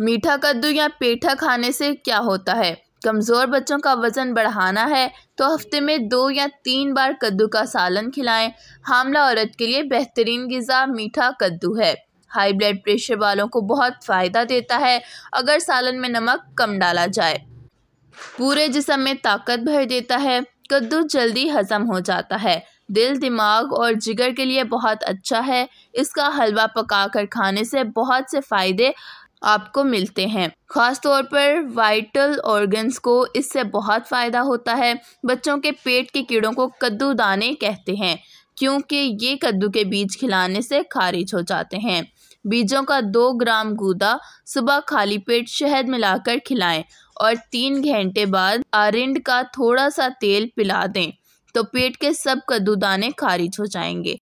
मीठा कद्दू या पेठा खाने से क्या होता है कमज़ोर बच्चों का वज़न बढ़ाना है तो हफ्ते में दो या तीन बार कद्दू का सालन खिलाएं हामला औरत के लिए बेहतरीन गज़ा मीठा कद्दू है हाई ब्लड प्रेशर वालों को बहुत फ़ायदा देता है अगर सालन में नमक कम डाला जाए पूरे जिसम में ताकत भर देता है कद्दू जल्दी हज़म हो जाता है दिल दिमाग और जिगर के लिए बहुत अच्छा है इसका हलवा पकाकर खाने से बहुत से फ़ायदे आपको मिलते हैं ख़ास तौर पर वाइटल ऑर्गन्स को इससे बहुत फ़ायदा होता है बच्चों के पेट के कीड़ों को कद्दू दाने कहते हैं क्योंकि ये कद्दू के बीज खिलाने से खारिज हो जाते हैं बीजों का दो ग्राम गूदा सुबह खाली पेट शहद मिलाकर खिलाएं और तीन घंटे बाद आरिंड का थोड़ा सा तेल पिला दें तो पेट के सब कद्दू दाने खारिज हो जाएंगे